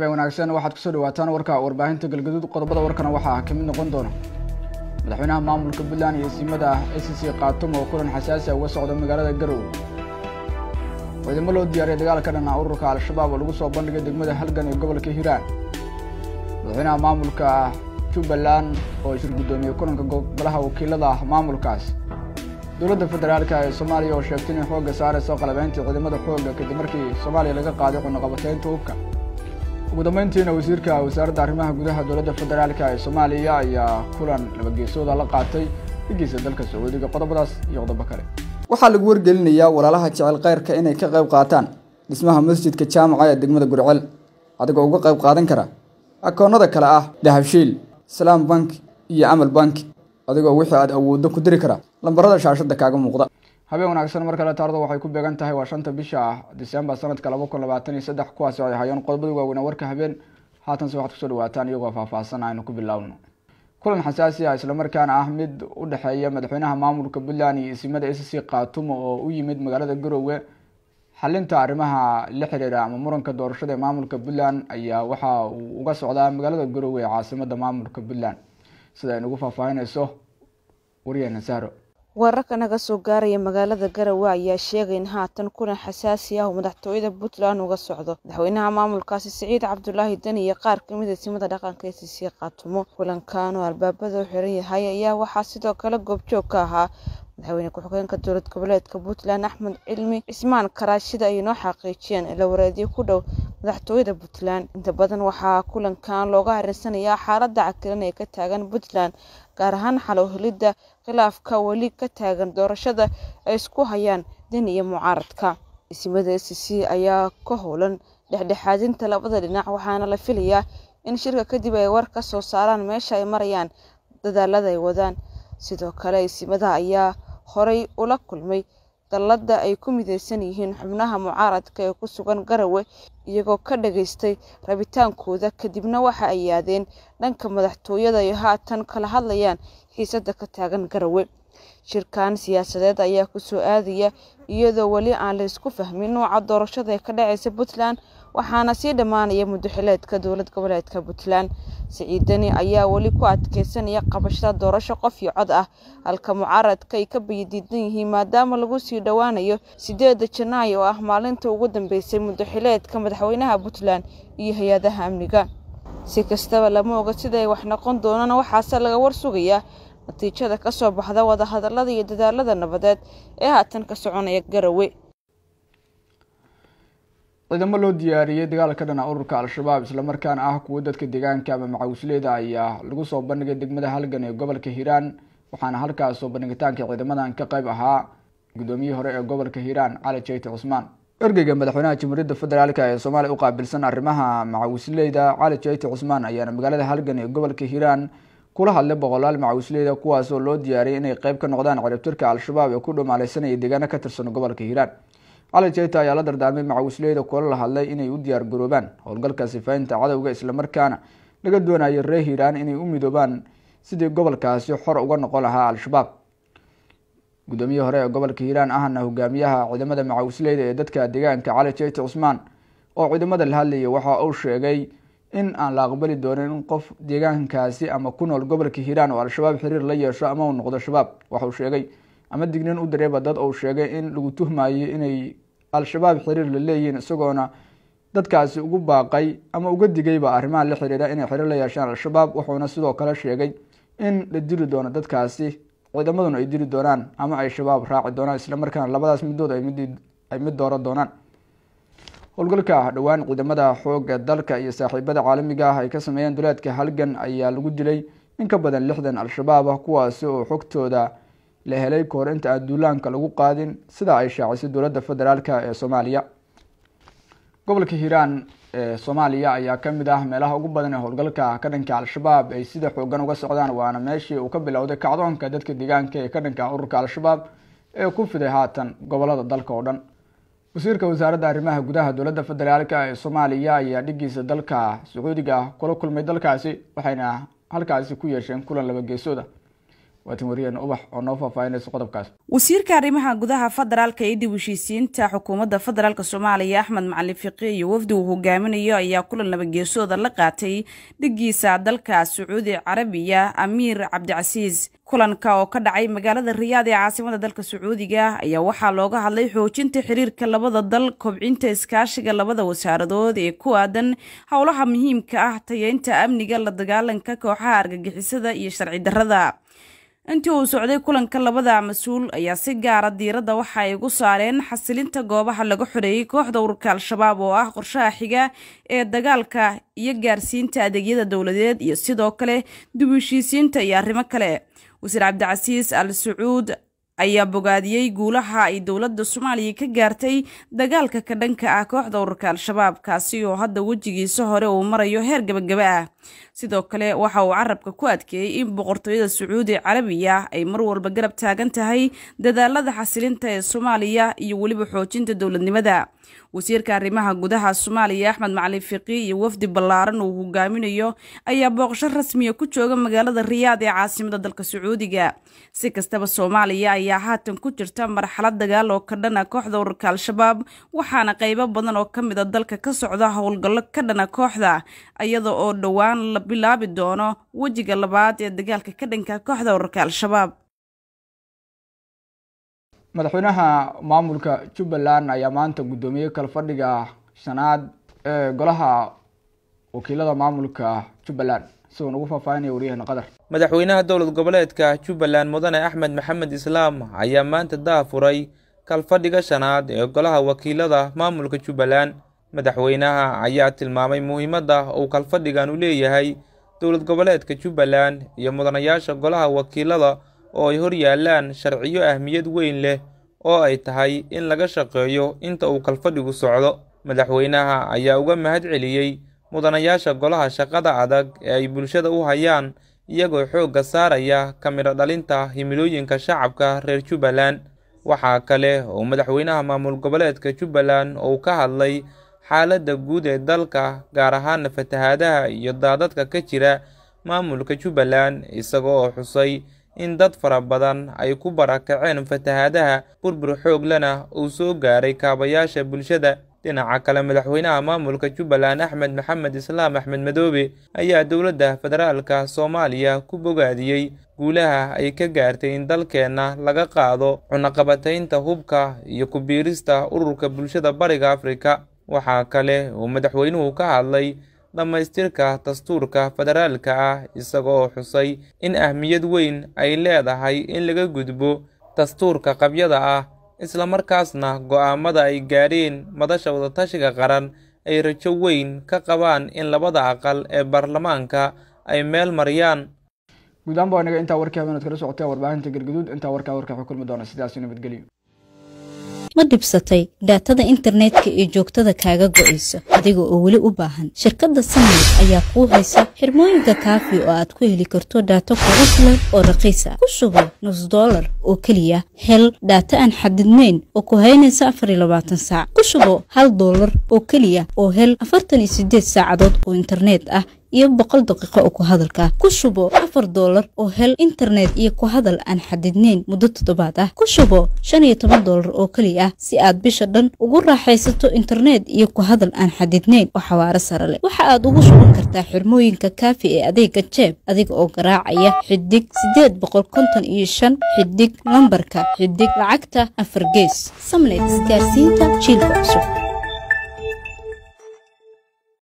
habeen wanaagsan waxaad kusoo dhawaataan warka warbaahinta galgaduud qodobada warkana waxaa ka mid noqon doona madaxweynaha maamulka puntland iyo siimada ah e c qaatum oo kulan xasaasi ah uga socda magaalada garowe wadamo loo diyaariya dagaalka dhanaa ah, ururka al-shabaab oo lagu soo bandhigay degmada halgan ee gobolka hiiraan madaxweynaha maamulka jubbaland oo shir guddoomiyey kulanka golaha wakiilada maamulkaas dowladda federaalka ee soomaaliya oo sheegtay inay xoogga saarayso qalabayntii ciidamada xoogga kadib markii soomaaliya laga qaaday cunaqabateynta hubka ugu dambayntiina wasiirka wasaaradda arrimaha gudaha dowladda federaalk ee soomaaliya ayaa kulan labageesooda la qaatay higiisa dalka sacuudiga qodobadaas iyo qodobo kale waxaa lagu wargelinayaa walaalaha jecel khayrka inay ka qayb qaataan dhismaha masjidka jaamaca ee degmada gurcel adigoo uga qayb qaadan kara akoonnada kale ah dahabshiil salaam bank iyo amal bank adigoo wixii aad awooddo ku diri kara lambarada shaashadda kaaga muuqda habeen wanaagsan marka la taardo waxay ku beegan tahay waa shanta bisha disembar sanadka laba kun labaatan iyo saddex kuwaasi ay ahayeen qodobada waaweyna warka habeen haatanse waxaad kusoo dhawaataan iyagoo faahfaahsan aynu ku bilaawno kulan xasaasi ah islamarkaana ah mid u dhexeeya madaxweynaha maamulka puntland iyo isimada s c khaatumo oo u yimid magaalada garowe xalinta arrimaha la xiriira ama muranka doorashada ee maamulka puntland ayaa waxa uu uga socdaa magaalada garowe ee caasimada maamulka puntland sida aynu ugu faahfaahineyso waryaheena sahro Wararka naga soo gaaraya magaalada Garowe ayaa sheegay in haatan kulan xasaasi ah oo madaxtooyada Puntland uga socdo. Madaxweynaha maamulkaasi saciid Cabdulaahi Deni iyo qaar ka mid ah timoda dhaqanka ee sisay qaatumo. Kulankan oo albaabada u xiran yahay ayaa waxaa sidoo kale goobjoog ka ahaa madaxweyne ku-xigeenka dowlad goboleedka Puntland Axmed Cilmi Cismaan. Karaashida ay inoo xaqiijiyeen ila wareedyo ku dhow madaxtooyada puntland inta badan waxaa kulankan looga harirsanayaa xaaladda cakiran ee ka taagan puntland gaar ahaan xalowhelidda khilaafka weli ka taagan doorashada ay isku hayaan din iyo mucaaradka dhismada c e c ayaa ka howlan dhexdhexaadinta labada dhinac waxaana la filayaa in shirka kadib ay war ka soo saaraan meesha ay marayaan dadaalada ay wadaan sidoo kale isiimadaha ayaa horay ula kulmay dallada ay ku midaysan yihiin xubnaha mucaaradka ee ku sugan garawe iyagoo ka dhagaystay rabitaankooda kadibna waxa ay yaadeen dhanka madaxtooyada ay haatan kala hadlayaan xiisadda ka taagan garawe shirkan siyaasadeed ayaa kusoo aadaya iyadoo weli aan la isku fahmin nooca doorashada ee ka dhacaysa puntland waxaana sii dhammaanaya mudaxileedka dowlad goboleedka puntland siciidani ayaa weli ku adkeysanaya qabashada doorasho qof iyo cod ah halka mucaaradka ay ka bayadiidan yihiin maadaama lagu sii dhowaanayo sideeda janaay oo ah maalinta ugu dambeysay mudaxileedka madaxweynaha puntland iyo hay-adaha amniga si kastaba lama oga siday wax noqon doonaan waxaase laga war sugayaa natiijada ka soo baxda wadahadallada iyo dadaalada nabadeed ee haatan ka soconaya garawe ciidamo loo diyaariyey dagaalka dhana ururka al-shabaab islamarkaana ah kuwo dadka deegaanka ama macawisleyda ayaa lagu soo bandhigay degmada halgan ee gobolka hiiraan waxaana halkaas soo bandhigitaanka ciidamadan ka qayb ahaa guddoomiyihii hore ee gobolka hiiraan cali jeyti cusmaan ergeyga madaxweynaha jamhuuriyadda federaalk ee soomaaliya u qaabilsan arrimaha macawisleyda cali jeyti cusmaan ayaana magaalada halgan ee gobolka hiiraan kula hadlay boqolaal macawisleyda kuwaasoo loo diyaariyay inay qeyb ka noqdaan ciribtirka al-shabaab ee ku dhumaalaysanaya deegaano ka tirsan gobolka hiiraan cali jeta ayaa la dardaarmay macawisleyda kula la hadlay inay u diyaar garoobaan howlgalka sifaynta cadowga islamarkaana laga doonayo reer hiiraan inay u midoobaan sidii gobolkaasi xor uga noqon lahaa al-shabaab gudoomiye hore ee gobolka hiiraan ahna hogaamiyaha ciidamada macawisleyda ee dadka deegaanka cali jeta cusmaan oo ciidamada la hadlaya waxa uu sheegay in aan la aqbali doonin in qof deegaankaasi ama ku nool gobolka hiiraan oo al-shabaab xiriir la yeesho ama uu noqdo shabaab waxauu sheegay ama dignin u dareeba dad uu sheegay in lagu tuhmayo inay al-shabaab xiriir la leeyihiin isagoona dadkaasi ugu baaqay ama uga digayba arrimaha la xiriira inay xiriir la yeeshaan al-shabaab wuxuuna sidoo kale sheegay in la dili doono dadkaasi ciidamaduna ay dili doonaan ama ay shabaab raaci doonaan islamarkaana labadaas midood ay mid dooro doonaan howlgalka ah, dhowaan ciidamada xooga dalka iyo saaxiibada caalamiga ah ay ka sameeyeen duleedka halgan ayaa lagu dilay in ka badan lixdan al-shabaab ah kuwaasi oo xogtooda la helay kahor hor inta aan duulaanka lagu qaadin sida ay shaacisay dowladda federaalka ee soomaaliya gobolka hiiraan ee soomaaliya ayaa kamid ah meelaha ugu badan ee howlgalka ka dhanka al-shabaab ay sida xoogan uga socdaan waana meeshii uu ka bilowday kacdoonka dadka deegaanka ee ka dhanka ururka al-shabaab ee ku fiday haatan gobolada dalka oo dhan wasiirka wasaaradda arrimaha gudaha dowladda federaalka ee soomaaliya ayaa dhigiisa dalka sacuudiga ah, kula kulmay dalkaasi waxayna halkaasi ku yeesheen kulan laba geesooda wasiirka arrimaha gudaha federaalka ee dib heshiisiinta xukuumadda federaalk soomaaliya axmed macalin fiqi iyo wafdi uu hogaaminayo ayaa kulan labageesooda la qaatay dhigiisa dalka sacuudi carabiya amiir cabdicasiis kulanka oo ka dhacay magaalada riyaad ee caasimada dalka sacuudiga ayaa waxaa looga hadlay xoojinta xiriirka labada dal kobcinta iskaashiga labada wasaaradood ee ku aadan howlaha muhiimka ah tayeynta amniga la dagaalanka kooxaha argagixisada iyo sharci darada intii uu socday kulanka labada mas-uul ayaa si gaara ah diiradda waxa ay ugu saareen xasilinta goobaha laga xoreeyey kooxda ururka al-shabaab oo ah qorshaha xiga ee dagaalka iyo gaarsiinta adeegyada dowladeed iyo sidoo kale dib heshiisiinta iyo arrimo kale wasiir cabdicasiis al sacuud ayaa bogaadiyey guulaha ay dowladda soomaaliya ka gaartay dagaalka ka dhanka ah kooxda ururka al-shabaab kaasi oo hadda wejigiisa hore uu marayo heer gabagaba ah sidoo kale waxa uu carabka ku adkeeyey in boqortooyada sacuudi carabiya ay mar walba garab taagan tahay dadaalada xasilinta ee soomaaliya iyo weliba xoojinta dowladnimada wasiirka arrimaha gudaha soomaaliya axmed macalin fiqi iyo wafdi ballaaran uu hogaaminayo ayaa booqasho rasmiya ku jooga magaalada riyaad ee caasimada dalka sacuudiga si kastaba soomaaliya ayaa haatan ku jirta marxalad dagaal oo ka dhana ah kooxda ururka al-shabaab waxaana qaybo badan oo ka mid ah dalka ka socda howlgallo ka dhana ah kooxda iyada oo dhowaan dheeraan la bilaabi doono wejiga labaad ee dagaalka ka dhanka kooxda wararka al-shabaab madaxweynaha maamulka jubbaland ayaa maanta guddoomiyey kalfadhiga shanaad ee golaha wakiilada maamulka jubbaland sidoon ugu faahfaahinaya waryahena qatar madaxweynaha dowlad goboleedka jubbaland mudane axmed maxamed islaam ayaa maanta daafuray kalfadhiga shanaad ee golaha wakiilada maamulka jubbaland madaxweynaha ayaa tilmaamay muhiimadda uu kalfadhigan u leeyahay dowlad goboleedka jubbaland iyo mudanayaasha golaha wakiilada oo ay hor yaallaan sharciyo ahmiyad weyn leh oo ay tahay in laga shaqeeyo inta uu kalfadhigu socdo madaxweynaha ayaa uga mahad celiyey mudanayaasha golaha shaqada adag ee ay bulshada u hayaan iyagoo xoogga saaraya ka midho dhalinta himilooyinka shacabka reer jubbaland waxaa kale oo madaxweynaha maamul goboleedka jubbaland uu ka hadlay xaaladda guud ee dalka gaar ahaana fatahaadaha iyo daadadka ka jira maamulka jubbaland isaga oo xusay in dad fara badan ay ku barakaceen fatahaadaha burbur xooglana uu soo gaaray kaabayaasha bulshada dhinaca kale madaxweynaha maamulka jubbaland axmed maxamed islaam axmed madoobe ayaa dowladda federaalka soomaaliya ku bogaadiyey guulaha ay ka gaartay in dalkeenna laga qaado cunaqabataynta hubka iyo ku biirista ururka bulshada bariga afrika waxaa kale uu madaxweynuhu ka hadlay dhammaystirka dastuurka federaalka ah isagoo xusay in ahmiyad weyn ay leedahay in laga gudbo dastuurka qabyada ah islamarkaasna go'aamada ay gaadheen madasha wadatashiga qaran ay rajo weyn ka qabaan in labada aqal ee baarlamaanka ay meel mariyaan gudaanba waa intaa warkii habeenad kala socotae warbaahinta gargaduud intaa warkaa warka xukulmi doona sidaas nabadgelyo ma dhibsatay daatada internetka iyo joogtada kaaga go'ayso adiga oo weli u baahan shirkadda sanad ayaa kuu haysa xirmooyinka kaafi oo aad ku heli karto dhaato kugu filan oo raqiisa ah. ku shubo nus dollar oo keliya hel dhaato aan xadidnayn oo ku haynaysa afar iyo labaatan saac ku shubo hal dollar oo keliya oo hel afartan iyo sideed saacadood oo internet ah iyo boqol daqiiqo oo ku hadalka ku shubo afar doolar oo hel internet iyo ku hadal aan xadidnayn muddo toddobaad ah ku shubo shan iyo toban doolar oo keliya ah si aad bisha dhan ugu raaxaysato internet iyo ku hadal aan xadidnayn oo xawaaro sare leh waxa aad ugu shuban kartaa xirmooyinka kaafi ee adeega jeeb adiga oo garaacaya xidig sideed boqol konton iyo shan xidig lambarka xidig lacagta afar gees samnet isgaarsiinta jiilka cusub